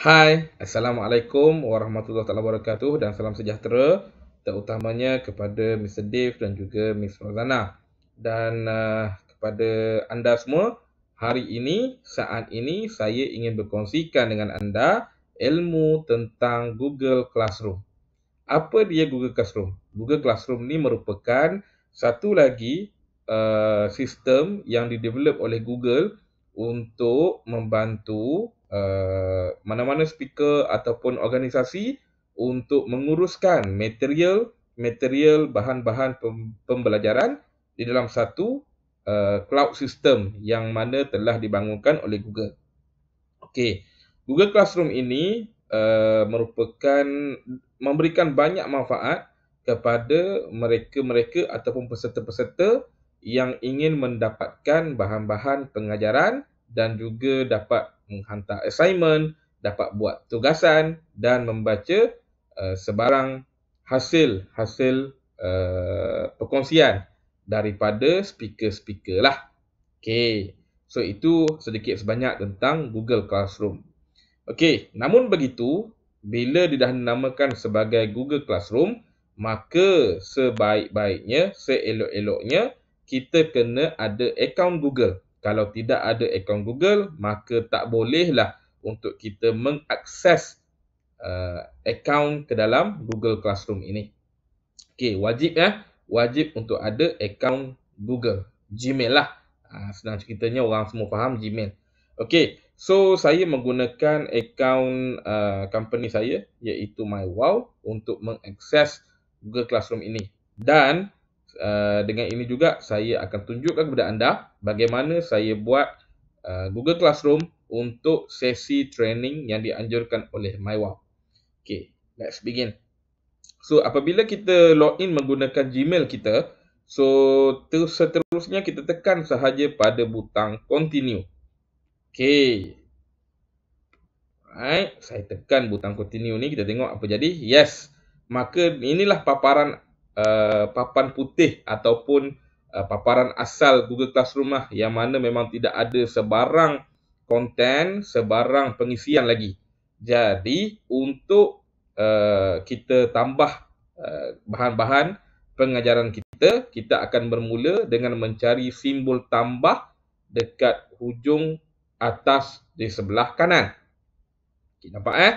Hai, Assalamualaikum warahmatullahi taala wabarakatuh dan salam sejahtera terutamanya kepada Mr Dave dan juga Miss Rosana dan uh, kepada anda semua. Hari ini, saat ini saya ingin berkongsikan dengan anda ilmu tentang Google Classroom. Apa dia Google Classroom? Google Classroom ni merupakan satu lagi uh, sistem yang didevelop oleh Google untuk membantu uh, mana-mana speaker ataupun organisasi untuk menguruskan material material bahan-bahan pembelajaran di dalam satu uh, cloud system yang mana telah dibangunkan oleh Google. Okey, Google Classroom ini uh, merupakan memberikan banyak manfaat kepada mereka-mereka ataupun peserta-peserta yang ingin mendapatkan bahan-bahan pengajaran dan juga dapat menghantar assignment, dapat buat tugasan dan membaca uh, sebarang hasil hasil uh, perkongsian daripada speaker-speaker lah. Okay, so itu sedikit sebanyak tentang Google Classroom. Okay, namun begitu, bila didah dinamakan sebagai Google Classroom, maka sebaik-baiknya, seelok-eloknya, kita kena ada akaun Google kalau tidak ada akaun Google, maka tak bolehlah untuk kita mengakses uh, akaun ke dalam Google Classroom ini. Okey, wajib ya. Wajib untuk ada akaun Google. Gmail lah. Ha, senang ceritanya orang semua faham Gmail. Okey, so saya menggunakan akaun uh, company saya iaitu MyWow untuk mengakses Google Classroom ini. Dan Eh, dengan ini juga saya akan tunjukkan kepada anda bagaimana saya buat uh, Google Classroom untuk sesi training yang dianjurkan oleh MyWow. Okay, let's begin. So, apabila kita log in menggunakan Gmail kita, so seterusnya kita tekan sahaja pada butang continue. Okay. Right, saya tekan butang continue ni, kita tengok apa jadi. Yes, maka inilah paparan Uh, papan putih ataupun uh, paparan asal Google Classroom lah yang mana memang tidak ada sebarang konten, sebarang pengisian lagi. Jadi untuk Uh, kita tambah uh, bahan-bahan pengajaran kita kita akan bermula dengan mencari simbol tambah dekat hujung atas di sebelah kanan okay, nampak eh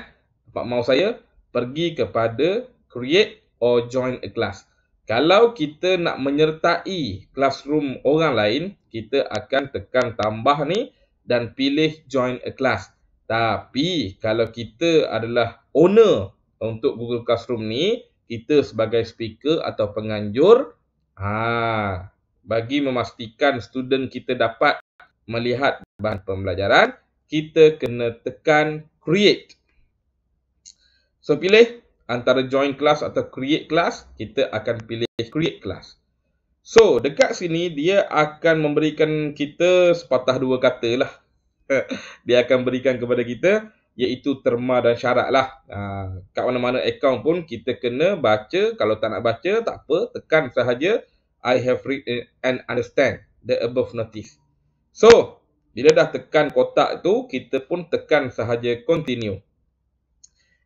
nampak mouse saya pergi kepada create or join a class. Kalau kita nak menyertai classroom orang lain, kita akan tekan tambah ni dan pilih join a class. Tapi kalau kita adalah owner untuk Google Classroom ni, kita sebagai speaker atau penganjur, ha, bagi memastikan student kita dapat melihat bahan pembelajaran, kita kena tekan create. So pilih antara join class atau create class, kita akan pilih create class. So, dekat sini dia akan memberikan kita sepatah dua kata lah. dia akan berikan kepada kita iaitu terma dan syarat lah. Ha, kat mana-mana account pun kita kena baca. Kalau tak nak baca, tak apa. Tekan sahaja. I have read and understand the above notice. So, bila dah tekan kotak tu, kita pun tekan sahaja continue.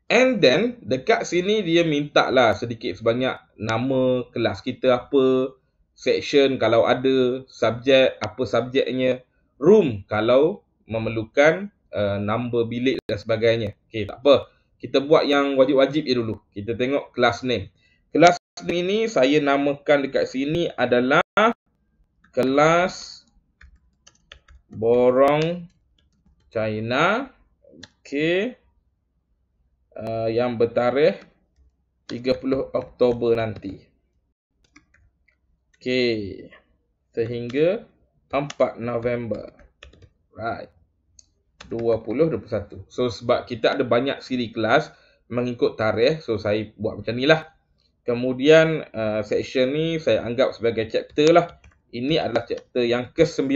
And then dekat sini dia minta lah sedikit sebanyak nama kelas kita apa, section kalau ada, subjek apa subjeknya, room kalau memerlukan uh, number bilik dan sebagainya. okay tak apa. Kita buat yang wajib-wajib je dulu. Kita tengok kelas name. kelas name ini saya namakan dekat sini adalah kelas borong China. okay uh, yang bertarikh 30 Oktober nanti. Okey. Sehingga 4 November. Right. 2021. So sebab kita ada banyak siri kelas mengikut tarikh, so saya buat macam ni lah. Kemudian uh, section ni saya anggap sebagai chapter lah. Ini adalah chapter yang ke-9.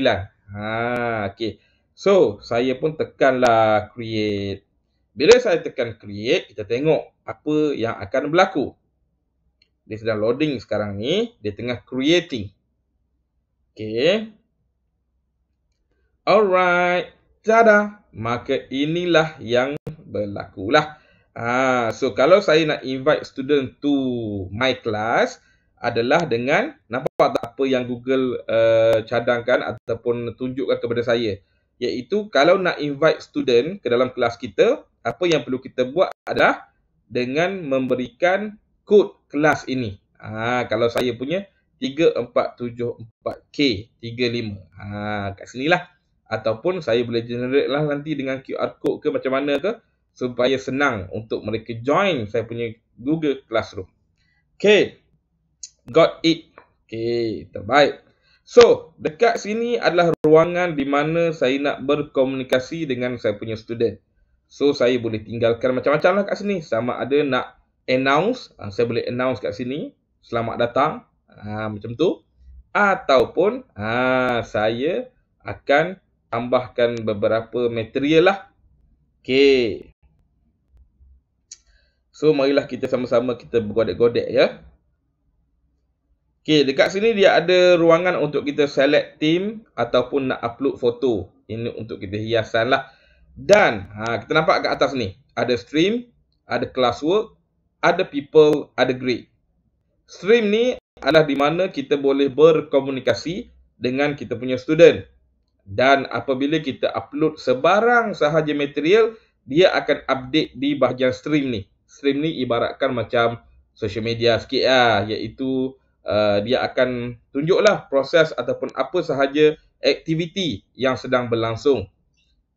Ha, okey. So, saya pun tekanlah create. Bila saya tekan create, kita tengok apa yang akan berlaku. Dia sedang loading sekarang ni. Dia tengah creating. Okay. Alright. Tada. Maka inilah yang berlakulah. Ha, so, kalau saya nak invite student to my class adalah dengan nampak tak apa yang Google uh, cadangkan ataupun tunjukkan kepada saya. Iaitu kalau nak invite student ke dalam kelas kita, apa yang perlu kita buat adalah dengan memberikan kod kelas ini. Ha, kalau saya punya 3474K 35. Ha, kat sini lah. Ataupun saya boleh generate lah nanti dengan QR code ke macam mana ke supaya senang untuk mereka join saya punya Google Classroom. Okay. Got it. Okay. Terbaik. So, dekat sini adalah ruangan di mana saya nak berkomunikasi dengan saya punya student. So saya boleh tinggalkan macam-macam lah kat sini Sama ada nak announce ha, Saya boleh announce kat sini Selamat datang ha, Macam tu Ataupun ha, Saya akan tambahkan beberapa material lah Okay So marilah kita sama-sama kita bergodek-godek ya Okay, dekat sini dia ada ruangan untuk kita select team ataupun nak upload foto. Ini untuk kita hiasan lah. Dan ha, kita nampak kat atas ni. Ada stream, ada classwork, ada people, ada grade. Stream ni adalah di mana kita boleh berkomunikasi dengan kita punya student. Dan apabila kita upload sebarang sahaja material, dia akan update di bahagian stream ni. Stream ni ibaratkan macam social media sikit lah. Iaitu uh, dia akan tunjuklah proses ataupun apa sahaja aktiviti yang sedang berlangsung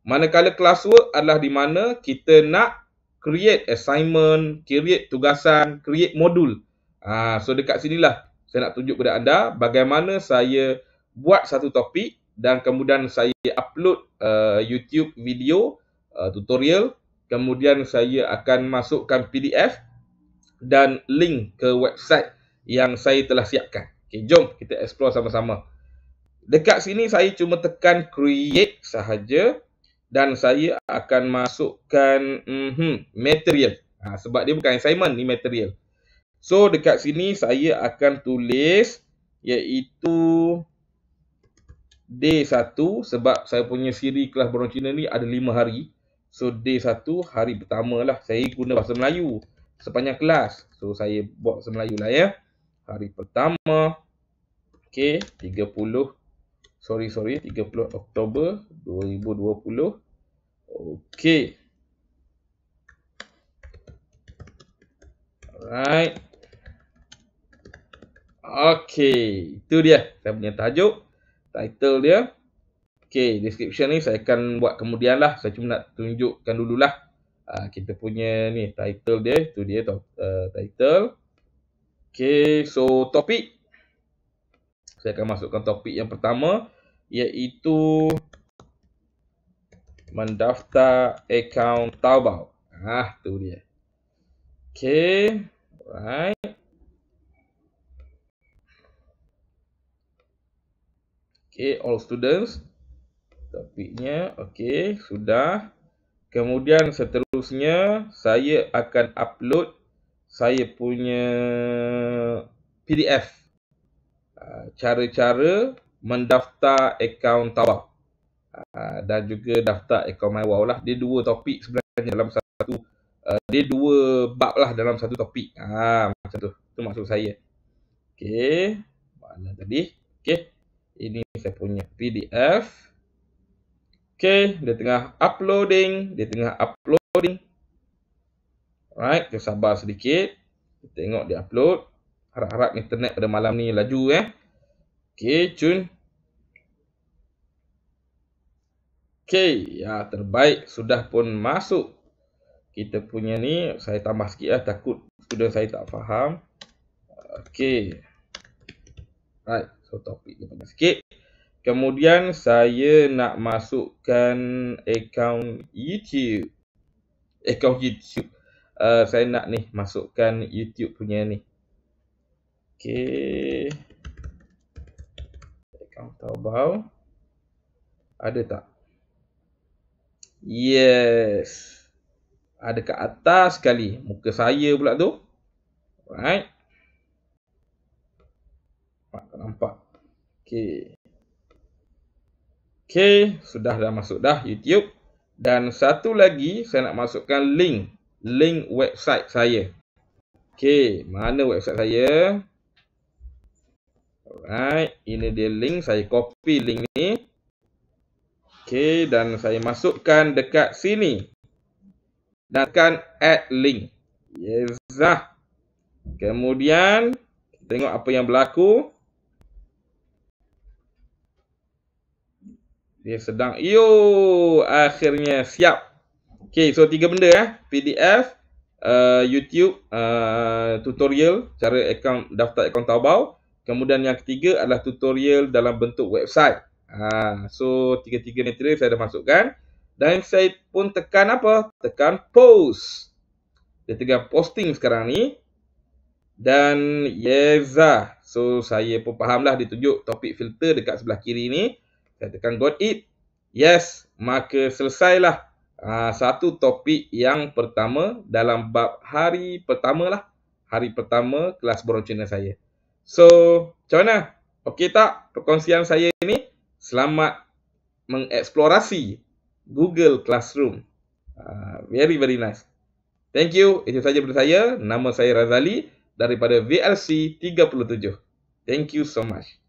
Manakala classwork adalah di mana kita nak create assignment, create tugasan, create modul. Ha, so dekat sini lah. saya nak tunjuk kepada anda bagaimana saya buat satu topik dan kemudian saya upload uh, YouTube video uh, tutorial. Kemudian saya akan masukkan PDF dan link ke website yang saya telah siapkan. Okay, jom kita explore sama-sama. Dekat sini saya cuma tekan create sahaja dan saya akan masukkan mm -hmm, material. Ha, sebab dia bukan assignment, ni material. So, dekat sini saya akan tulis iaitu D 1 sebab saya punya siri kelas Borong Cina ni ada 5 hari. So, D 1 hari pertama lah. Saya guna bahasa Melayu sepanjang kelas. So, saya buat bahasa Melayu lah ya. Hari pertama. Okay, 30. Sorry, sorry. 30 Oktober 2020. OK. Alright. OK. Itu dia. Saya punya tajuk. Title dia. OK. Description ni saya akan buat kemudian lah. Saya cuma nak tunjukkan dululah. Uh, ah, kita punya ni title dia. Tu dia uh, title. OK. So topik. Saya akan masukkan topik yang pertama. Iaitu mendaftar akaun Taobao. Ah, tu dia. Okay. Alright. Okay, all students. Topiknya, okay, sudah. Kemudian seterusnya, saya akan upload saya punya PDF. Ah, cara-cara mendaftar akaun Taobao. Ah, dan juga daftar ekor my wow lah. Dia dua topik sebenarnya dalam satu uh, dia dua bab lah dalam satu topik. Ha macam tu. Tu maksud saya. Okey. Mana tadi? Okey. Ini saya punya PDF. Okey, dia tengah uploading, dia tengah uploading. Alright, kita sabar sedikit. Kita tengok dia upload. Harap-harap internet pada malam ni laju eh. Okey, cun. Okey, ya terbaik sudah pun masuk. Kita punya ni saya tambah sikitlah takut sudah saya tak faham. Okey. Right, so topik dia banyak sikit. Kemudian saya nak masukkan akaun YouTube. Akaun YouTube. Uh, saya nak ni masukkan YouTube punya ni. Okey. Akaun Taobao. Ada tak? Yes. Ada ke atas sekali. Muka saya pula tu. Alright. Nampak tak nampak? Okay. Okay. Sudah dah masuk dah YouTube. Dan satu lagi saya nak masukkan link. Link website saya. Okay. Mana website saya? Alright. Ini dia link. Saya copy link ni. Okey dan saya masukkan dekat sini. Dan tekan add link. Yezah. Kemudian tengok apa yang berlaku. Dia sedang yo akhirnya siap. Okey so tiga benda eh PDF Uh, YouTube uh, tutorial cara account daftar akaun Taobao kemudian yang ketiga adalah tutorial dalam bentuk website Ah, so tiga-tiga ni material saya dah masukkan dan saya pun tekan apa? Tekan post. Dia tengah posting sekarang ni. Dan Yeza. So saya pun fahamlah dia tunjuk topik filter dekat sebelah kiri ni. Saya tekan got it. Yes, maka selesailah. Ah, satu topik yang pertama dalam bab hari pertama lah. Hari pertama kelas borong channel saya. So, macam mana? Okey tak perkongsian saya ni? selamat mengeksplorasi Google Classroom. Uh, very very nice. Thank you. Itu saja daripada saya. Nama saya Razali daripada VLC 37. Thank you so much.